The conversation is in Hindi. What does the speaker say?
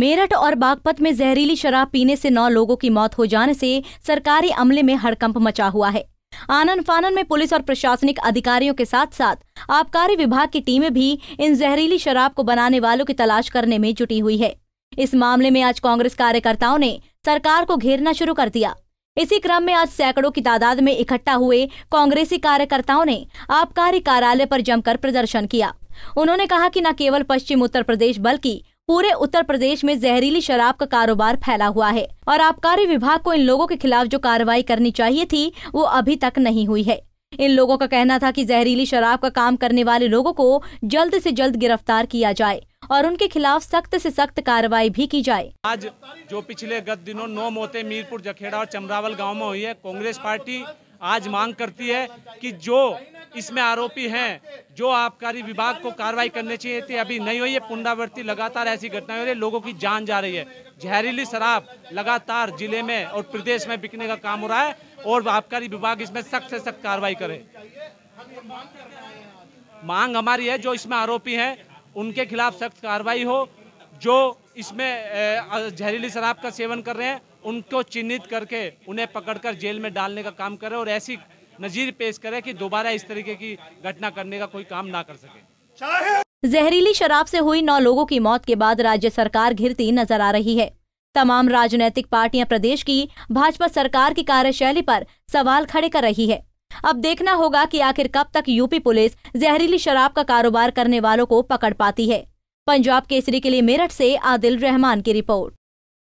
मेरठ और बागपत में जहरीली शराब पीने से नौ लोगों की मौत हो जाने से सरकारी अमले में हड़कंप मचा हुआ है आनन फानन में पुलिस और प्रशासनिक अधिकारियों के साथ साथ आबकारी विभाग की टीमें भी इन जहरीली शराब को बनाने वालों की तलाश करने में जुटी हुई है इस मामले में आज कांग्रेस कार्यकर्ताओं ने सरकार को घेरना शुरू कर दिया इसी क्रम में आज सैकड़ों की तादाद में इकट्ठा हुए कांग्रेसी कार्यकर्ताओं ने आबकारी कार्यालय पर जमकर प्रदर्शन किया उन्होंने कहा कि न केवल पश्चिम उत्तर प्रदेश बल्कि पूरे उत्तर प्रदेश में जहरीली शराब का कारोबार फैला हुआ है और आबकारी विभाग को इन लोगों के खिलाफ जो कार्रवाई करनी चाहिए थी वो अभी तक नहीं हुई है इन लोगों का कहना था कि जहरीली शराब का काम करने वाले लोगों को जल्द से जल्द गिरफ्तार किया जाए और उनके खिलाफ सख्त से सख्त कार्रवाई भी की जाए आज जो पिछले गत दिनों नौ मौतें मीरपुर जखेड़ा और चमरावल गांव में हुई है कांग्रेस पार्टी आज मांग करती है कि जो इसमें आरोपी हैं जो आबकारी विभाग को कार्रवाई करनी चाहिए थी अभी नहीं हुई है पुनरावृत्ति लगातार ऐसी घटनाएं हो रही है लोगों की जान जा रही है जहरीली शराब लगातार जिले में और प्रदेश में बिकने का काम हो रहा है और आबकारी विभाग इसमें सख्त से सख्त कार्रवाई करे मांग हमारी है जो इसमें आरोपी है उनके खिलाफ सख्त कार्रवाई हो जो इसमें जहरीली शराब का सेवन कर रहे हैं उनको चिन्हित करके उन्हें पकड़कर जेल में डालने का काम करें और ऐसी नजीर पेश करे कि दोबारा इस तरीके की घटना करने का कोई काम ना कर सके जहरीली शराब से हुई नौ लोगों की मौत के बाद राज्य सरकार घिरती नजर आ रही है तमाम राजनीतिक पार्टियां प्रदेश की भाजपा सरकार की कार्यशैली पर सवाल खड़े कर रही है अब देखना होगा कि आखिर कब तक यूपी पुलिस जहरीली शराब का कारोबार करने वालों को पकड़ पाती है पंजाब केसरी के लिए मेरठ से आदिल रहमान की रिपोर्ट